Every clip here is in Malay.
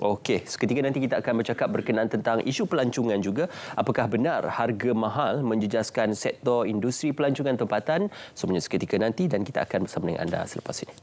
Okey, seketika nanti kita akan bercakap berkenaan tentang isu pelancongan juga. Apakah benar harga mahal menjejaskan sektor industri pelancongan tempatan? Semuanya seketika nanti dan kita akan bersama dengan anda selepas ini.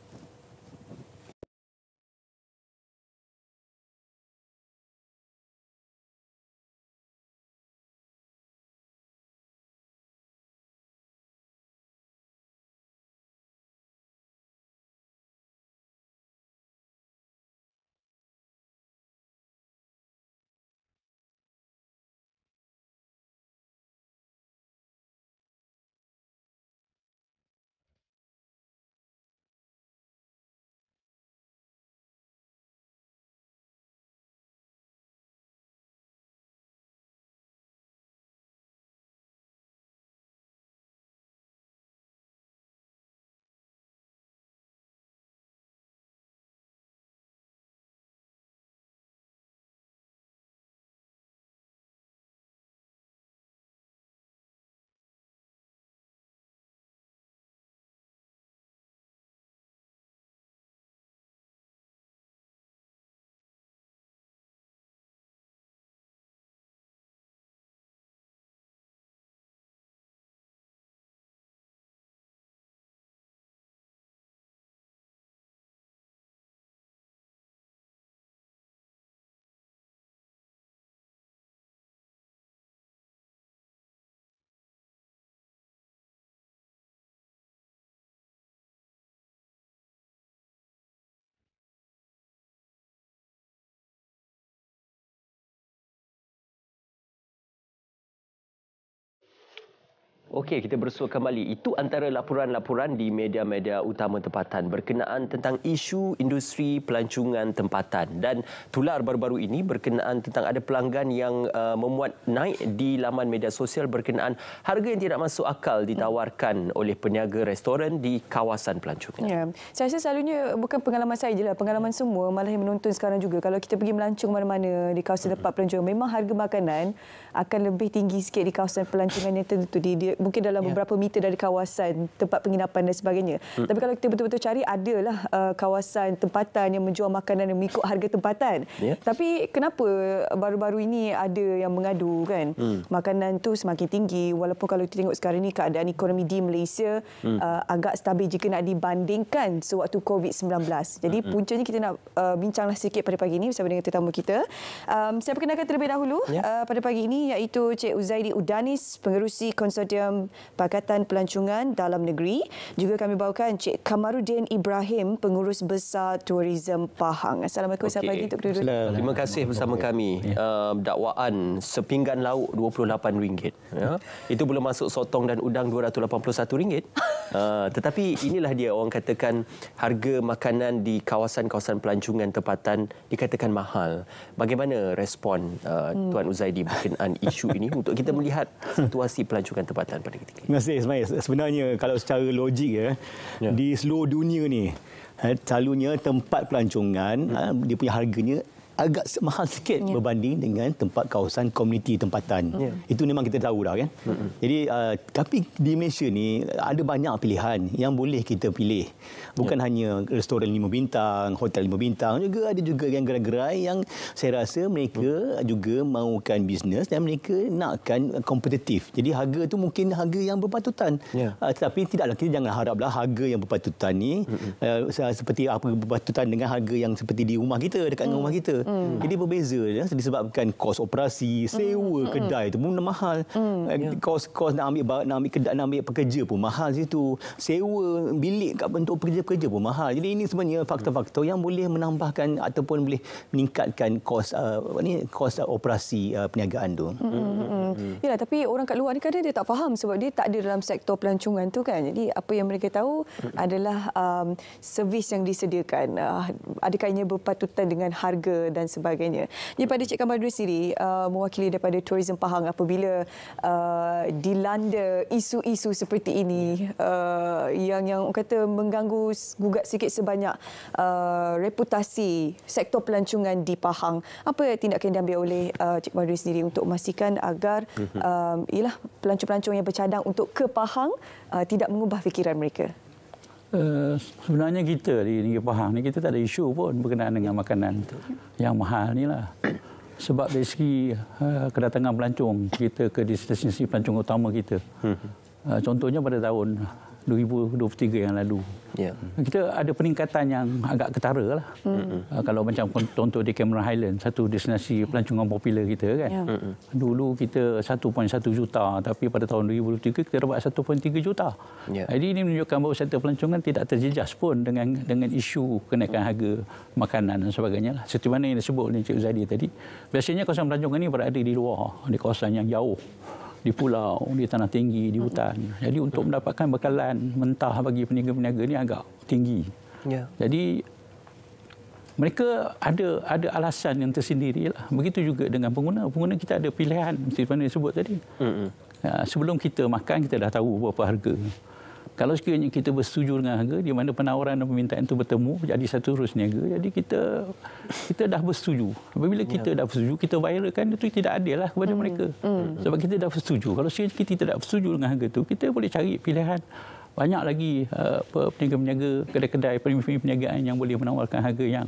Okey, kita bersua kembali. Itu antara laporan-laporan di media-media utama tempatan berkenaan tentang isu industri pelancongan tempatan. Dan tular baru-baru ini berkenaan tentang ada pelanggan yang uh, memuat naik di laman media sosial berkenaan harga yang tidak masuk akal ditawarkan oleh peniaga restoran di kawasan pelancongan. Ya. Saya rasa selalunya bukan pengalaman saya je lah. Pengalaman semua malah yang menonton sekarang juga. Kalau kita pergi melancong mana-mana di kawasan tempat pelancongan, memang harga makanan akan lebih tinggi sikit di kawasan pelancongan yang tertentu di mungkin dalam yeah. beberapa meter dari kawasan tempat penginapan dan sebagainya. Hmm. Tapi kalau kita betul-betul cari, adalah uh, kawasan tempatan yang menjual makanan yang mengikut harga tempatan. Yeah. Tapi kenapa baru-baru ini ada yang mengadu kan, hmm. makanan tu semakin tinggi walaupun kalau kita tengok sekarang ini keadaan ekonomi di Malaysia hmm. uh, agak stabil jika nak dibandingkan sewaktu COVID-19. Jadi hmm. puncanya kita nak uh, bincanglah sikit pada pagi ini bersama dengan tetamu kita. Um, saya perkenalkan terlebih dahulu yeah. uh, pada pagi ini iaitu Cik Uzaidi Udanis, pengerusi konsortium Program Pakatan Pelancongan Dalam Negeri. Juga kami bawakan Cik Kamarudin Ibrahim, Pengurus Besar Tourism Pahang. Assalamualaikum, okay. selamat pagi Tok Dudu. Terima kasih bersama kami. Ya. Uh, dakwaan sepinggan lauk RM28. Ya. Itu belum masuk sotong dan udang RM281. Uh, tetapi inilah dia orang katakan harga makanan di kawasan-kawasan pelancongan tempatan dikatakan mahal. Bagaimana respon uh, Tuan Uzaidi berkenaan isu ini untuk kita melihat situasi pelancongan tempatan? kesempatan pada ketika ini. Terima kasih Ismail. Sebenarnya kalau secara logik ya, ya. di seluruh dunia ni eh, selalunya tempat pelancongan hmm. Eh, dia punya harganya agak mahal sikit yeah. berbanding dengan tempat kawasan komuniti tempatan. Yeah. Itu memang kita tahu dah kan. Mm-hmm. Jadi uh, tapi di Malaysia ni ada banyak pilihan yang boleh kita pilih. Bukan yeah. hanya restoran lima bintang, hotel lima bintang juga ada juga yang gerai-gerai yang saya rasa mereka mm. juga mahukan bisnes dan mereka nakkan kompetitif. Jadi harga tu mungkin harga yang berpatutan. Yeah. Uh, tetapi tidaklah kita jangan haraplah harga yang berpatutan ni mm-hmm. uh, seperti apa berpatutan dengan harga yang seperti di rumah kita dekat mm. rumah kita. Hmm. Jadi berbeza ya disebabkan kos operasi, sewa hmm. kedai itu pun mahal. Kos-kos hmm. yeah. Ya. nak ambil nak ambil kedai nak ambil pekerja pun mahal situ. Sewa bilik kat untuk pekerja-pekerja pun mahal. Jadi ini sebenarnya faktor-faktor yang boleh menambahkan ataupun boleh meningkatkan kos uh, ni kos eh, operasi uh, perniagaan tu. Hmm hmm, hmm. hmm. hmm. Yalah tapi orang kat luar ni kadang dia tak faham sebab dia tak ada dalam sektor pelancongan tu kan. Jadi apa yang mereka tahu adalah um, servis yang disediakan uh, adakah ianya berpatutan dengan harga dan dan sebagainya. Ini pada Cik Kamal Dwi sendiri, uh, mewakili daripada Tourism Pahang apabila uh, dilanda isu-isu seperti ini uh, yang yang kata mengganggu gugat sikit sebanyak uh, reputasi sektor pelancongan di Pahang. Apa tindakan yang diambil oleh uh, Cik Kamal Dwi sendiri untuk memastikan agar uh, ialah pelancong-pelancong yang bercadang untuk ke Pahang uh, tidak mengubah fikiran mereka? Eh, sebenarnya kita di negeri Pahang ni kita tak ada isu pun berkenaan dengan makanan yang mahal ni lah. Sebab dari segi uh, kedatangan pelancong kita ke destinasi pelancong utama kita. Uh, contohnya pada tahun 2023 yang lalu. Yeah. Kita ada peningkatan yang agak ketara lah. Mm-hmm. kalau macam contoh di Cameron Highland, satu destinasi pelancongan popular kita kan. Yeah. Mm-hmm. Dulu kita 1.1 juta tapi pada tahun 2023 kita dapat 1.3 juta. Yeah. Jadi ini menunjukkan bahawa sektor pelancongan tidak terjejas pun dengan dengan isu kenaikan harga makanan dan sebagainya lah. Seperti mana yang disebut oleh Encik Zaidi tadi. Biasanya kawasan pelancongan ini berada di luar, di kawasan yang jauh di pulau, di tanah tinggi, di hutan. Jadi untuk mendapatkan bekalan mentah bagi peniaga-peniaga ini agak tinggi. Ya. Jadi mereka ada ada alasan yang tersendiri. Lah. Begitu juga dengan pengguna. Pengguna kita ada pilihan seperti mana disebut tadi. mm Sebelum kita makan, kita dah tahu berapa harga kalau sekiranya kita bersetuju dengan harga di mana penawaran dan permintaan itu bertemu jadi satu terus niaga jadi kita kita dah bersetuju apabila ya. kita dah bersetuju kita viralkan itu tidak adil lah kepada hmm. mereka hmm. sebab kita dah bersetuju kalau sekiranya kita tidak bersetuju dengan harga itu kita boleh cari pilihan banyak lagi uh, peniaga-peniaga kedai-kedai peniaga-peniagaan yang boleh menawarkan harga yang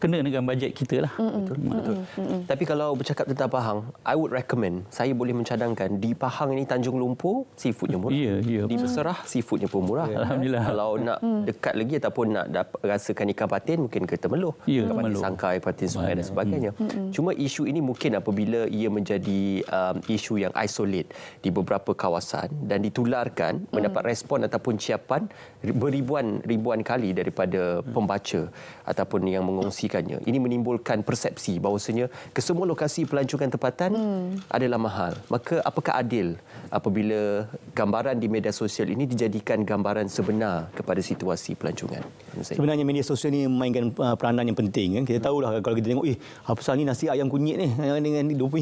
kena dengan bajet kita lah. Betul. Mm-mm. Betul. Mm-mm. Tapi kalau bercakap tentang Pahang, I would recommend, saya boleh mencadangkan, di Pahang ini Tanjung Lumpur, seafoodnya murah. Yeah, yeah. Di Berserah, seafoodnya pun murah. Yeah. Alhamdulillah. Kalau nak mm. dekat lagi ataupun nak dapat, rasakan ikan patin, mungkin ke Temeluh. Yeah, ya, ikan patin sangkai, patin sungai dan sebagainya. Mm. Mm-mm. Cuma isu ini mungkin apabila ia menjadi um, isu yang isolate di beberapa kawasan dan ditularkan, mm. mendapat respon ataupun ciapan beribuan-ribuan kali daripada mm. pembaca ataupun yang mengungsi menjanjikannya. Ini menimbulkan persepsi bahawasanya kesemua lokasi pelancongan tempatan hmm. adalah mahal. Maka apakah adil apabila gambaran di media sosial ini dijadikan gambaran sebenar kepada situasi pelancongan? Sebenarnya media sosial ini memainkan uh, peranan yang penting. Kan? Kita tahu lah kalau kita tengok, eh, apa salah nasi ayam kunyit ni dengan RM20.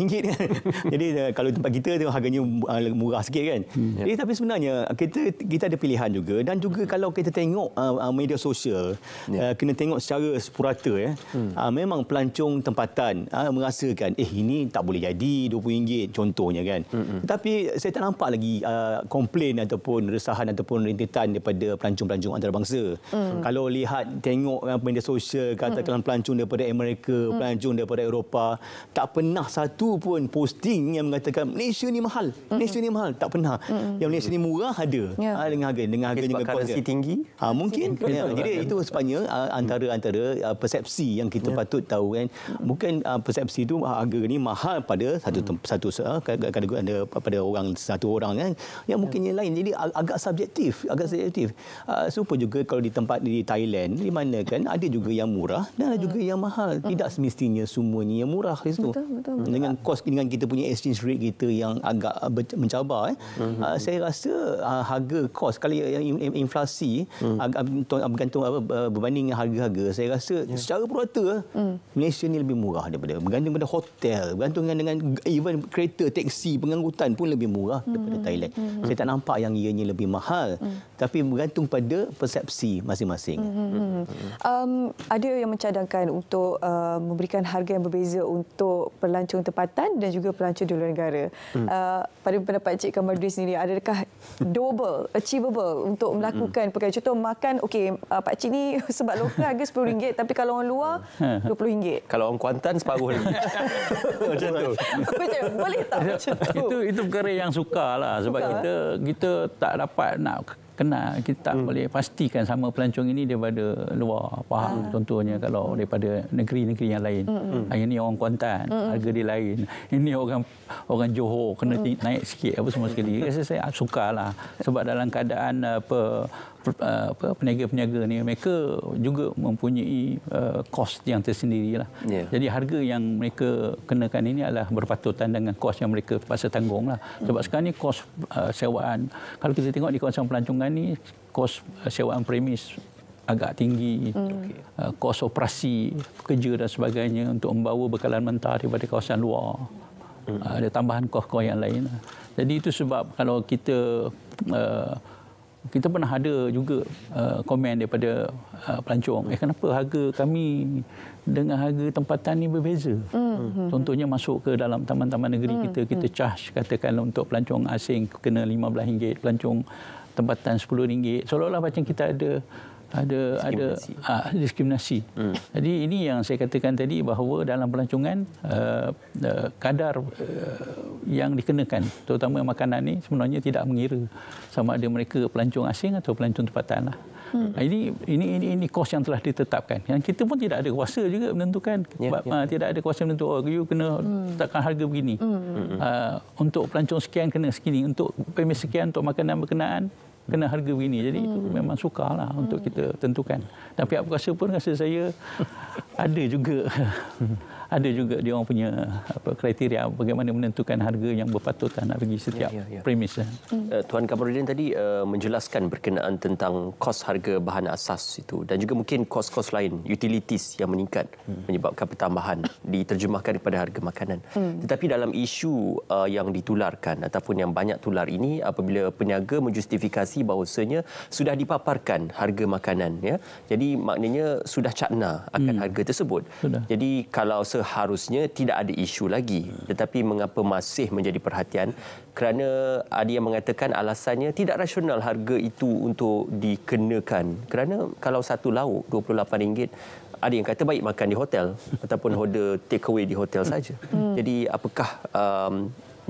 Jadi uh, kalau tempat kita tengok harganya uh, murah sikit kan. Hmm. Eh, ya. tapi sebenarnya kita kita ada pilihan juga dan juga kalau kita tengok media sosial, yeah. kena tengok secara sepurata. Eh hmm. aa, ah, memang pelancong tempatan aa, ah, merasakan eh ini tak boleh jadi RM20 contohnya kan. Hmm. Tapi saya tak nampak lagi aa, ah, komplain ataupun resahan ataupun rintitan daripada pelancong-pelancong antarabangsa. Hmm. hmm. Kalau lihat tengok media sosial katakan hmm. pelancong daripada Amerika, hmm. pelancong daripada Eropah, tak pernah satu pun posting yang mengatakan Malaysia ni mahal. Hmm. Malaysia ni mahal. Tak pernah. Hmm. Yang Malaysia ni murah ada. Yeah. Ya. Aa, dengan harga dengan harga yang tinggi. Ha, mungkin. Ya, jadi itu sepanjang antara-antara persepsi yang kita yeah. patut tahu kan mungkin uh, persepsi itu harga ni mahal pada satu hmm. satu kategori ada pada orang satu orang kan yang mungkin yeah. yang lain jadi agak subjektif agak subjektif uh, serupa juga kalau di tempat di Thailand di mana kan ada juga yang murah dan ada juga yang mahal tidak semestinya semuanya yang murah di situ dengan kos dengan kita punya exchange rate kita yang agak mencabar eh uh-huh. uh, saya rasa uh, harga kos kali yang inflasi uh agak bergantung apa berbanding harga-harga saya rasa yeah. secara rata-rata eh. hmm. Malaysia ni lebih murah daripada bergantung pada hotel, bergantung dengan, dengan even kereta, teksi, pengangkutan pun lebih murah daripada hmm. Thailand. Hmm. Saya tak nampak yang ianya lebih mahal. Hmm. Tapi bergantung pada persepsi masing-masing. Hmm, hmm, hmm, hmm. Um, ada yang mencadangkan untuk uh, memberikan harga yang berbeza untuk pelancong tempatan dan juga pelancong di luar negara. Hmm. Uh, pada pendapat Encik Kamardui sendiri, adakah doable, achievable untuk melakukan hmm. perkara? Contoh makan, okay, uh, Pak Cik ni sebab lokal harga RM10 tapi kalau orang luar RM20. Kalau orang Kuantan separuh lagi. macam tu. macam, boleh tak ya. macam tu? Itu, itu perkara yang sukarlah. Sebab Suka. kita kita tak dapat nak kena kita tak hmm. boleh pastikan sama pelancong ini daripada luar faham ha. contohnya kalau hmm. daripada negeri-negeri yang lain hmm. hmm. ini orang Kuantan hmm, hmm. harga dia lain ini orang orang Johor kena hmm. naik sikit apa semua sekali saya, saya sukarlah sebab dalam keadaan apa Uh, apa peniaga-peniaga ni mereka juga mempunyai kos uh, yang tersendiri lah. Yeah. Jadi harga yang mereka kenakan ini adalah berpatutan dengan kos yang mereka terpaksa tanggung lah. Sebab mm. sekarang ni kos uh, sewaan kalau kita tengok di kawasan pelancongan ni kos uh, sewaan premis agak tinggi mm. uh, kos operasi kerja dan sebagainya untuk membawa bekalan mentah daripada kawasan luar mm. uh, ada tambahan kos-kos yang lain lah. jadi itu sebab kalau kita uh, kita pernah ada juga uh, komen daripada uh, pelancong eh kenapa harga kami dengan harga tempatan ni berbeza mm. contohnya masuk ke dalam taman-taman negeri mm. kita kita mm-hmm. charge katakan untuk pelancong asing kena RM15 pelancong tempatan RM10 seolah-olah macam kita ada ada ada diskriminasi. ha, diskriminasi. Hmm. Jadi ini yang saya katakan tadi bahawa dalam pelancongan uh, uh, kadar uh, yang dikenakan terutama makanan ini sebenarnya tidak mengira sama ada mereka pelancong asing atau pelancong tempatan lah. Hmm. Ini ini ini ini kos yang telah ditetapkan. Yang kita pun tidak ada kuasa juga menentukan. Yeah, ya, ya. bah, yeah. Tidak ada kuasa menentukan. Oh, you kena hmm. takkan harga begini. Hmm. Uh, untuk pelancong sekian kena sekini. Untuk pemis sekian untuk makanan berkenaan kena harga begini. Jadi hmm. itu memang sukarlah untuk hmm. kita tentukan. Dan pihak kuasa pun rasa saya ada juga ada juga dia orang punya apa kriteria bagaimana menentukan harga yang berpatutan nak bagi ya, setiap ya, ya, ya. premis. Hmm. Eh, Tuan Kamarudin tadi uh, menjelaskan berkenaan tentang kos harga bahan asas itu dan juga mungkin kos-kos lain utilities yang meningkat hmm. menyebabkan pertambahan diterjemahkan kepada harga makanan. Hmm. Tetapi dalam isu uh, yang ditularkan ataupun yang banyak tular ini apabila peniaga menjustifikasi bahawasanya sudah dipaparkan harga makanan ya. Jadi maknanya sudah cakna akan hmm. harga tersebut. Sudah. Jadi kalau seharusnya tidak ada isu lagi. Tetapi mengapa masih menjadi perhatian? Kerana ada yang mengatakan alasannya tidak rasional harga itu untuk dikenakan. Kerana kalau satu lauk RM28, ada yang kata baik makan di hotel ataupun order take away di hotel saja. Hmm. Jadi apakah um,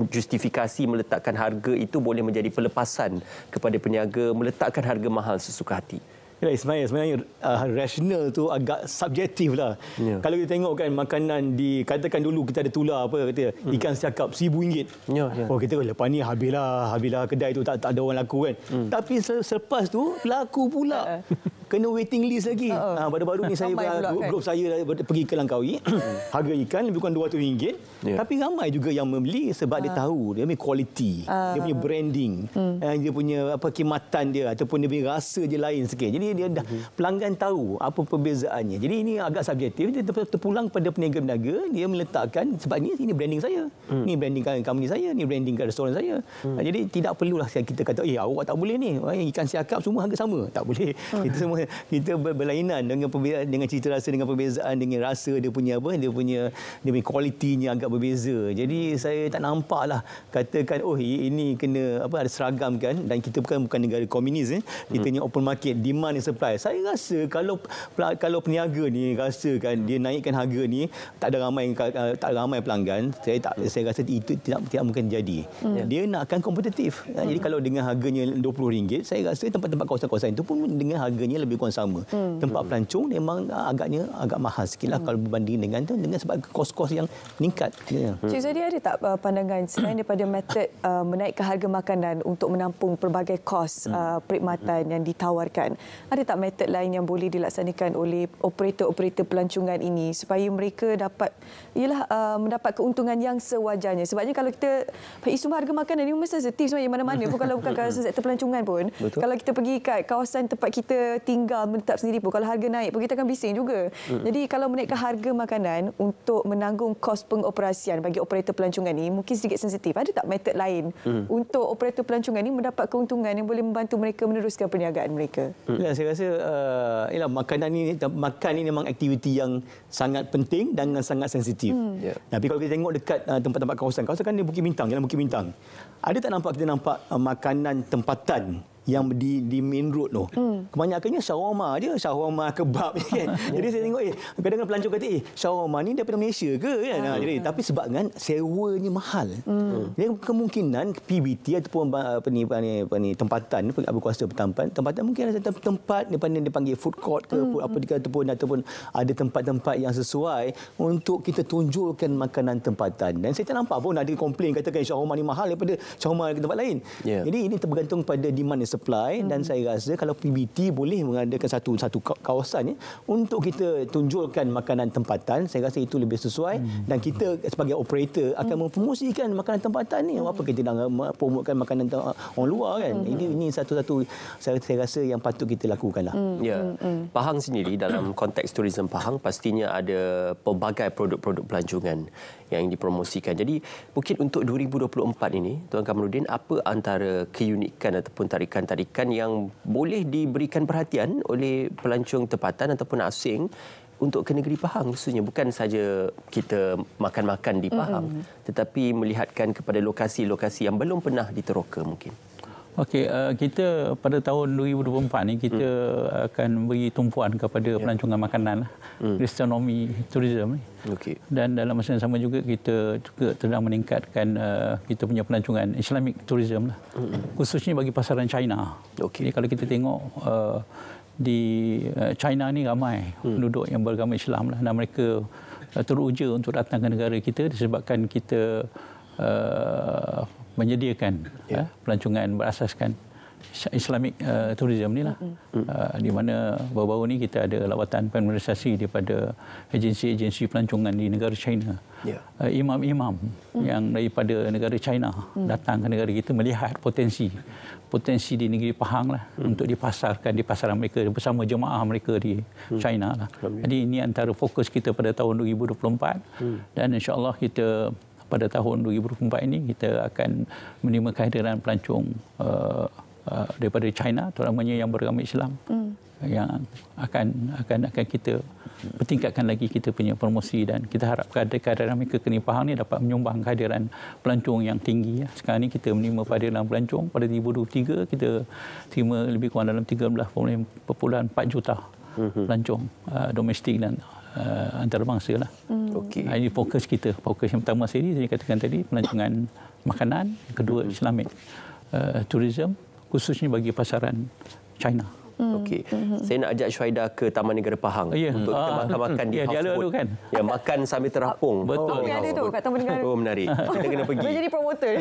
justifikasi meletakkan harga itu boleh menjadi pelepasan kepada peniaga meletakkan harga mahal sesuka hati? Yalah, sebenarnya, sebenarnya uh, rasional tu agak subjektif lah. Yeah. Kalau kita tengok kan makanan dikatakan dulu kita ada tulah apa kata hmm. ikan siakap RM1000. Ya, ya. Oh kita kata lepas ni habislah, habislah kedai tu tak tak ada orang laku kan. Hmm. Tapi selepas tu laku pula. Ha, ha kena waiting list lagi. Uh-uh. Ha, baru-baru ni saya ber- grup kan? saya lah, pergi ke Langkawi, hmm. harga ikan lebih kurang RM200. Yeah. Tapi ramai juga yang membeli sebab uh. dia ah. tahu dia punya quality, ah. dia punya branding, hmm. eh, dia punya apa kematan dia ataupun dia punya rasa dia lain sikit. Jadi dia dah hmm. pelanggan tahu apa perbezaannya. Jadi ini agak subjektif dia terpulang pada peniaga-peniaga dia meletakkan sebab ini ini branding saya. Uh. Ini branding company saya, ini branding restoran saya. Jadi tidak perlulah kita kata eh awak tak boleh ni. Eh, ikan siakap semua harga sama. Tak boleh. Itu semua kita berlainan dengan dengan cita rasa dengan perbezaan dengan rasa dia punya apa dia punya dia punya kualitinya agak berbeza. Jadi saya tak nampak lah katakan oh ini kena apa ada seragam kan dan kita bukan bukan negara komunis eh. Hmm. Kita hmm. ni open market demand and supply. Saya rasa kalau kalau peniaga ni rasa kan dia naikkan harga ni tak ada ramai tak ramai pelanggan saya tak hmm. saya rasa itu tidak tidak mungkin jadi hmm. Ya. dia nak akan kompetitif ya, jadi hmm. kalau dengan harganya RM20 saya rasa tempat-tempat kawasan-kawasan itu pun dengan harganya lebih lebih kurang sama. Hmm. Tempat pelancong memang agaknya agak mahal sikitlah hmm. kalau berbanding dengan tu dengan sebab kos-kos yang meningkat. Hmm. Cik Zadi ada tak uh, pandangan selain daripada method uh, menaikkan harga makanan untuk menampung pelbagai kos hmm. uh, perkhidmatan yang ditawarkan? Ada tak method lain yang boleh dilaksanakan oleh operator-operator pelancongan ini supaya mereka dapat ialah uh, mendapat keuntungan yang sewajarnya? Sebabnya kalau kita isu harga makanan ini memang sensitif sebenarnya mana-mana bukan kalau bukan kawasan sektor pelancongan pun. Betul. Kalau kita pergi kat kawasan tempat kita tinggal tinggal menetap sendiri pun kalau harga naik pun kita akan bising juga. Hmm. Jadi kalau menaikkan harga makanan untuk menanggung kos pengoperasian bagi operator pelancongan ini mungkin sedikit sensitif. Ada tak method lain hmm. untuk operator pelancongan ini mendapat keuntungan yang boleh membantu mereka meneruskan perniagaan mereka? Hmm. Ya, saya rasa uh, ialah makanan ini makan ini memang aktiviti yang sangat penting dan sangat sensitif. Hmm. Yeah. Tapi kalau kita tengok dekat uh, tempat-tempat kawasan, kawasan kan di Bukit Bintang, jalan Bukit Bintang. Ada tak nampak kita nampak uh, makanan tempatan yang di, di main road tu. Hmm. Kebanyakannya shawarma je, shawarma kebab je kan. Oh. jadi saya tengok eh kadang-kadang pelancong kata eh shawarma ni daripada Malaysia ke kan. Hmm. Ha, jadi hmm. tapi sebab kan sewanya mahal. Hmm. Jadi kemungkinan PBT ataupun apa ni apa ni, apa ni, tempatan ni apa kuasa tempatan tempatan mungkin ada tempat depan dia panggil food court ke hmm. apa dia ataupun ataupun ada tempat-tempat yang sesuai untuk kita tunjukkan makanan tempatan. Dan saya tak nampak pun ada komplain katakan shawarma ni mahal daripada shawarma tempat lain. Yeah. Jadi ini tergantung pada demand yang supply hmm. dan mm-hmm. saya rasa kalau PBT boleh mengadakan satu satu kawasan ya untuk kita tunjulkan makanan tempatan saya rasa itu lebih sesuai hmm. dan kita sebagai operator akan hmm. mempromosikan makanan tempatan ni apa mm-hmm. kita nak eh, promotekan makanan orang luar kan hmm. ini ini satu-satu saya, saya rasa yang patut kita lakukanlah hmm. ya hmm. Pahang sendiri dalam konteks tourism Pahang pastinya ada pelbagai produk-produk pelancongan yang dipromosikan. Jadi mungkin untuk 2024 ini Tuan Kamarudin apa antara keunikan ataupun tarikan tarikan-tarikan kan yang boleh diberikan perhatian oleh pelancong tempatan ataupun asing untuk ke negeri Pahang khususnya bukan saja kita makan-makan di Pahang mm-hmm. tetapi melihatkan kepada lokasi-lokasi yang belum pernah diteroka mungkin. Okey, uh, kita pada tahun 2024 ni kita hmm. akan beri tumpuan kepada yeah. pelancongan makanan, gastronomy, hmm. tourism ni. Okey. Dan dalam masa yang sama juga kita juga sedang meningkatkan uh, kita punya pelancongan Islamic tourism lah. Hmm. Khususnya bagi pasaran China. Okey. Jadi kalau kita tengok uh, di uh, China ni ramai hmm. penduduk yang beragama Islam lah dan mereka uh, teruja untuk datang ke negara kita disebabkan kita uh, menyediakan yeah. uh, ya, pelancongan berasaskan Islamic uh, tourism inilah mm. uh, di mana baru-baru ni kita ada lawatan penmerisasi daripada agensi-agensi pelancongan di negara China. Yeah. Uh, imam-imam mm. yang daripada negara China mm. datang ke negara kita melihat potensi potensi di negeri Pahang lah mm. untuk dipasarkan di pasaran mereka bersama jemaah mereka di mm. China lah. Jadi ini antara fokus kita pada tahun 2024 mm. dan insya-Allah kita pada tahun 2024 ini kita akan menerima kehadiran pelancong uh, uh, daripada China terutamanya yang beragama Islam hmm. yang akan akan akan kita pertingkatkan lagi kita punya promosi dan kita harapkan ada kehadiran mereka ke Nipahang ini dapat menyumbang kehadiran pelancong yang tinggi. Sekarang ini kita menerima pada dalam pelancong pada 2023 kita terima lebih kurang dalam 13.4 juta hmm, hmm. pelancong uh, domestik dan uh, antarabangsa lah. Hmm. Okey. Ini fokus kita. Fokus yang pertama sekali saya katakan tadi pelancongan makanan, kedua Islamic uh, tourism khususnya bagi pasaran China. Hmm, okey. Hmm, hmm Saya nak ajak Syuaida ke Taman Negara Pahang yeah. untuk kita ah. makan-makan di yeah, houseboat. Kan? Ya, makan sambil terapung. Betul. Oh, oh, ada tu kat Taman Negara. Oh, menarik. kita kena pergi. Boleh jadi promoter.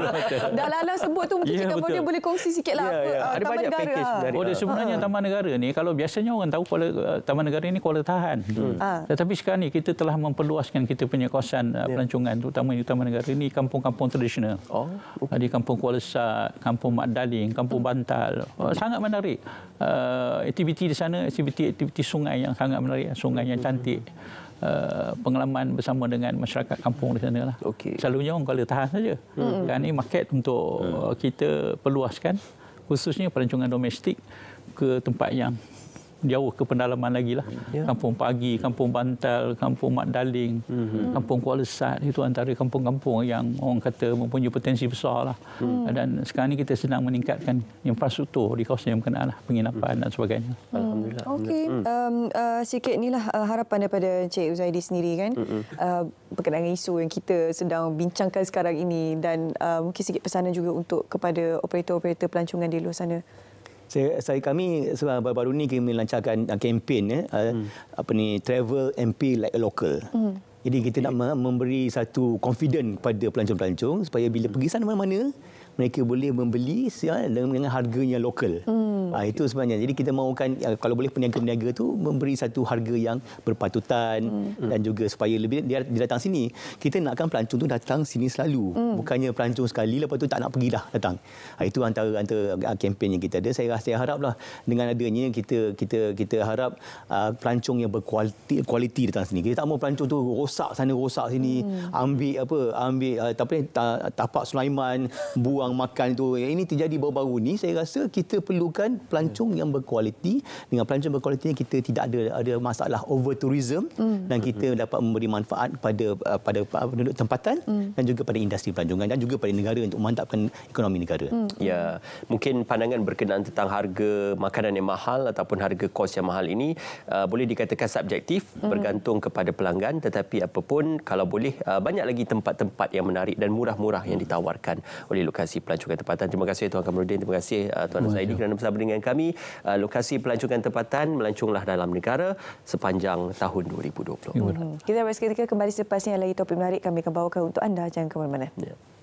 Dah lala sebut tu mungkin yeah, cakap boleh boleh kongsi sikitlah yeah, apa yeah. Ya. Taman ada banyak Negara. Package sebenarnya. Oh, dia sebenarnya ah. Taman Negara ni kalau biasanya orang tahu Kuala, eh, Taman Negara ni Kuala Tahan. Hmm. Ah. Tetapi sekarang ni kita telah memperluaskan kita punya kawasan yeah. Ya. pelancongan terutamanya di Taman Negara ni kampung-kampung tradisional. Oh. Ah, di kampung Kuala Sat, kampung Mat Daling, kampung hmm. Bantal. Ah, sangat menarik uh, aktiviti di sana, aktiviti-aktiviti sungai yang sangat menarik, sungai yang cantik. Uh, pengalaman bersama dengan masyarakat kampung di sana lah. Okay. Selalunya orang kalau tahan saja. Hmm. Kan ini market untuk hmm. kita perluaskan khususnya pelancongan domestik ke tempat yang jauh ke pendalaman lagi lah. Yeah. Kampung Pagi, Kampung Bantal, Kampung Mat Daling, mm-hmm. Kampung Kuala Sat itu antara kampung-kampung yang orang kata mempunyai potensi besar lah. Mm. Dan sekarang ni kita sedang meningkatkan infrastruktur di kawasan yang berkenaan lah, penginapan mm. dan sebagainya. Hmm. Alhamdulillah. Okey, hmm. um, uh, sikit inilah uh, harapan daripada Encik Uzaidi sendiri kan. Mm-hmm. Uh, berkenaan isu yang kita sedang bincangkan sekarang ini dan uh, mungkin sikit pesanan juga untuk kepada operator-operator pelancongan di luar sana saya, saya kami sebab baru-baru ni kami melancarkan uh, kempen ya, hmm. apa ni travel MP like a local. Hmm. Jadi kita nak memberi satu confident kepada pelancong-pelancong supaya bila hmm. pergi sana mana-mana mereka boleh membeli ya, dengan harganya lokal. Hmm. Ha, itu sebenarnya. Jadi kita mahukan ya, kalau boleh peniaga-peniaga tu memberi satu harga yang berpatutan hmm. hmm. dan juga supaya lebih dia, dia datang sini. Kita nakkan pelancong tu datang sini selalu. Hmm. Bukannya pelancong sekali lepas tu tak nak pergi dah datang. Ha, itu antara antara ah, kempen yang kita ada. Saya rasa saya haraplah dengan adanya kita kita kita harap uh, pelancong yang berkualiti kualiti datang sini. Kita tak mahu pelancong tu rosak sana rosak sini. Hmm. Ambil apa ambil uh, tapi tapak Sulaiman buang makan tu. Ini terjadi baru-baru ni. Saya rasa kita perlukan pelancong yeah. yang berkualiti dengan pelancong berkualiti kita tidak ada ada masalah over tourism mm. dan kita hmm dapat memberi manfaat pada uh, pada uh, penduduk tempatan mm. dan juga pada industri pelancongan dan juga pada negara untuk memantapkan ekonomi negara. Mm. Ya, mungkin pandangan berkenaan tentang harga makanan yang mahal ataupun harga kos yang mahal ini uh, boleh dikatakan subjektif mm. bergantung kepada pelanggan tetapi apapun kalau boleh uh, banyak lagi tempat-tempat yang menarik dan murah-murah yang hmm. ditawarkan oleh lokasi pelancongan tempatan. Terima kasih Tuan Kamrudin, terima kasih uh, Tuan Zaidi kerana bersama dengan dengan kami. Uh, lokasi pelancongan tempatan melancunglah dalam negara sepanjang tahun 2020. Hmm. Kita akan seketika kembali selepas ini. Lagi topik menarik kami akan bawakan untuk anda. Jangan ke mana-mana. Ya.